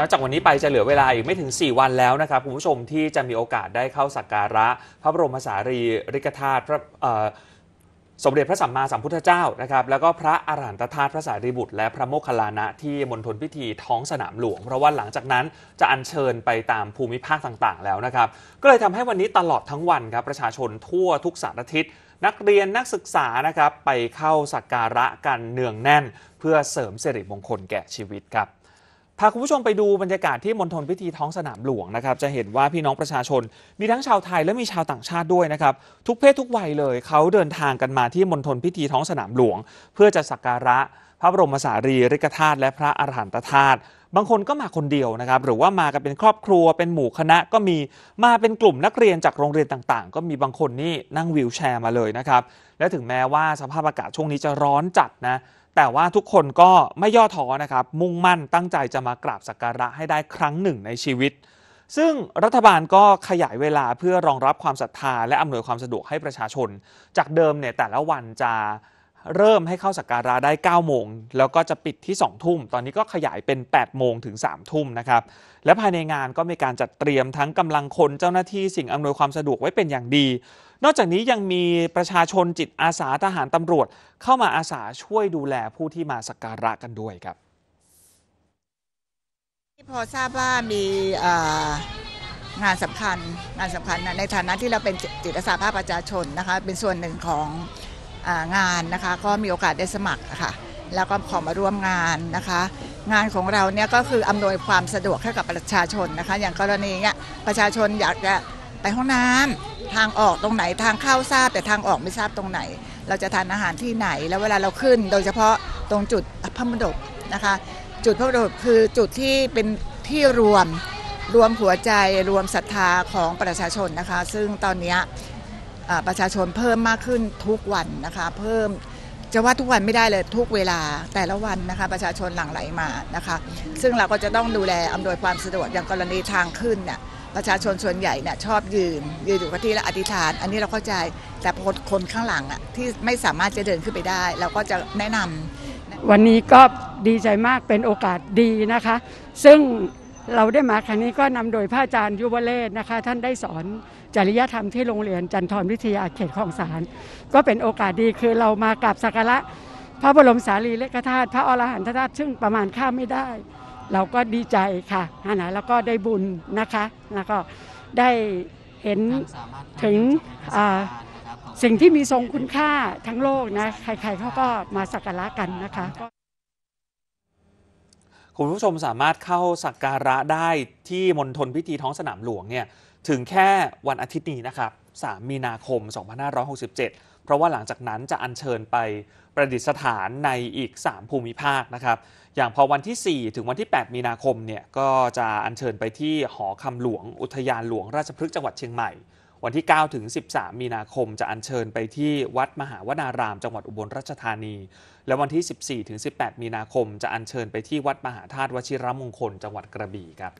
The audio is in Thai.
นับจากวันนี้ไปจะเหลือเวลาอีกไม่ถึง 4 วันแล้วนะครับคุณผู้ชมที่จะมีโอกาสได้เข้าสักการะ พระบรมสารีริกธาตุพระสมเด็จพระสัมมาสัมพุทธเจ้านะครับแล้วก็พระอรหันตธาตุพระสารีบุตร และพระโมคคัลลานะที่มณฑลพิธีท้องสนามหลวง เพราะว่าหลังจากนั้นจะอัญเชิญไปตามภูมิภาคต่างๆ แล้วนะครับ ก็เลยทำให้วันนี้ตลอดทั้งวันครับประชาชนทั่วทุกสารทิศนักเรียนนักศึกษานะครับไปเข้าสักการะกันเนืองแน่น เพื่อเสริมสิริมงคลแก่ชีวิตครับพาคุณผู้ชมไปดูบรรยากาศที่มณฑลพิธีท้องสนามหลวงนะครับ จะเห็นว่าพี่น้องประชาชน มีทั้งชาวไทยและมีชาวต่างชาติด้วยนะครับทุกเพศทุกวัยเลยเขาเดินทางกันมาที่มณฑลพิธีท้องสนามหลวง เพื่อจะสักการะ พระบรมสารีริกธาตุและพระอรหันตธาตุบางคนก็มาคนเดียวนะครับหรือว่ามากันเป็นครอบครัวเป็นหมู่คณะก็มีมาเป็นกลุ่มนักเรียนจากโรงเรียนต่างๆ ก็มีบางคนนี่นั่งวิวแชร์มาเลยนะครับและถึงแม้ว่าสภาพอากาศช่วงนี้จะร้อนจัดนะแต่ว่าทุกคนก็ไม่ย่อท้อนะครับมุ่งมั่นตั้งใจจะมากราบสักการะให้ได้ครั้งหนึ่งในชีวิต ซึ่งรัฐบาลก็ขยายเวลาเพื่อรองรับความศรัทธาและอำนวยความสะดวกให้ประชาชน จากเดิมเนี่ยแต่ละวันจะเริ่มให้เข้าสักการะได้9โมง แล้วก็จะปิดที่2ทุ่ม ตอนนี้ก็ขยายเป็น8โมงถึง3ทุ่มนะครับและภายในงานก็มีการจัดเตรียมทั้งกำลังคนเจ้าหน้าที่สิ่งอำนวยความสะดวกไว้เป็นอย่างดี นอกจากนี้ยังมีประชาชนจิตอาสาทหารตำรวจ เข้ามาอาสาช่วยดูแลผู้ที่มาสักการะกันด้วยครับพอทราบว่ามีงานสำคัญงานสำคัญนะในฐานะที่เราเป็นจิตอาสาภาคประชาชนนะคะเป็นส่วนหนึ่งของงานนะคะก็มีโอกาสได้สมัครค่ะแล้วก็ขอมาร่วมงานนะคะ งานของเราเนี่ยก็คืออำนวยความสะดวกให้กับประชาชนนะคะ อย่างกรณีเนี้ยประชาชนอยากจะไปห้องน้ำทางออกตรงไหนทางเข้าทราบ แต่ทางออกไม่ทราบตรงไหน เราจะทานอาหารที่ไหน แล้วเวลาเราขึ้น โดยเฉพาะตรงจุดพระมดกนะคะ จุดพระมดกคือจุดที่เป็นที่รวมรวมหัวใจรวมศรัทธาของประชาชนนะคะ ซึ่งตอนนี้ประชาชนเพิ่มมากขึ้นทุกวันนะคะ เพิ่มจะว่าทุกวันไม่ได้เลยทุกเวลาแต่ละวันนะคะประชาชนหลั่งไหลมานะคะ ซึ่งเราก็จะต้องดูแลอำนวยความสะดวกอย่างกรณีทางขึ้นเนี่ยประชาชนส่วนใหญ่เนี่ยชอบยืน ยืนอยู่กับที่และอธิษฐาน อันนี้เราเข้าใจแต่พอคนข้างหลังอ่ะที่ไม่สามารถจะเดินขึ้นไปได้ เราก็จะแนะนำ วันนี้ก็ดีใจมากเป็นโอกาสดีนะคะ ซึ่งเราได้มาครั้งนี้ก็นำโดยพระอาจารย์ยุวเลศนะคะ ท่านได้สอนจริยธรรมที่โรงเรียน จันทรวิทยาเขตของสารก็เป็นโอกาสดีคือเรามากราบสักการะพระบรมสารีริกธาตุพระอรหันตธาตุซึ่งประมาณค่าไม่ได้ เราก็ดีใจค่ะนะแล้วก็ได้บุญนะคะแล้วก็ได้เห็นถึงสิ่งที่มีทรงคุณค่าทั้งโลกนะ ใครๆเขาก็มาสักการะกันนะคะคุณผู้ชมสามารถเข้าสักการะได้ที่มณฑลพิธีท้องสนามหลวงเนี่ยถึงแค่วันอาทิตย์นี้นะครับ 3 มีนาคม 2567 เพราะว่าหลังจากนั้นจะอัญเชิญไปประดิษฐานในอีก 3 ภูมิภาคนะครับ อย่างพอวันที่ 4 ถึงวันที่ 8 มีนาคมเนี่ยก็จะอัญเชิญไปที่หอคำหลวง อุทยานหลวงราชพฤกษ์จังหวัดเชียงใหม่วันที่ 9 ถึง 13 มีนาคมจะอัญเชิญไปที่วัดมหาวนารามจังหวัดอุบลราชธานี และวันที่ 14 ถึง 18 มีนาคมจะอัญเชิญไปที่วัดมหาธาตุวชิรมงคลจังหวัดกระบี่ครับ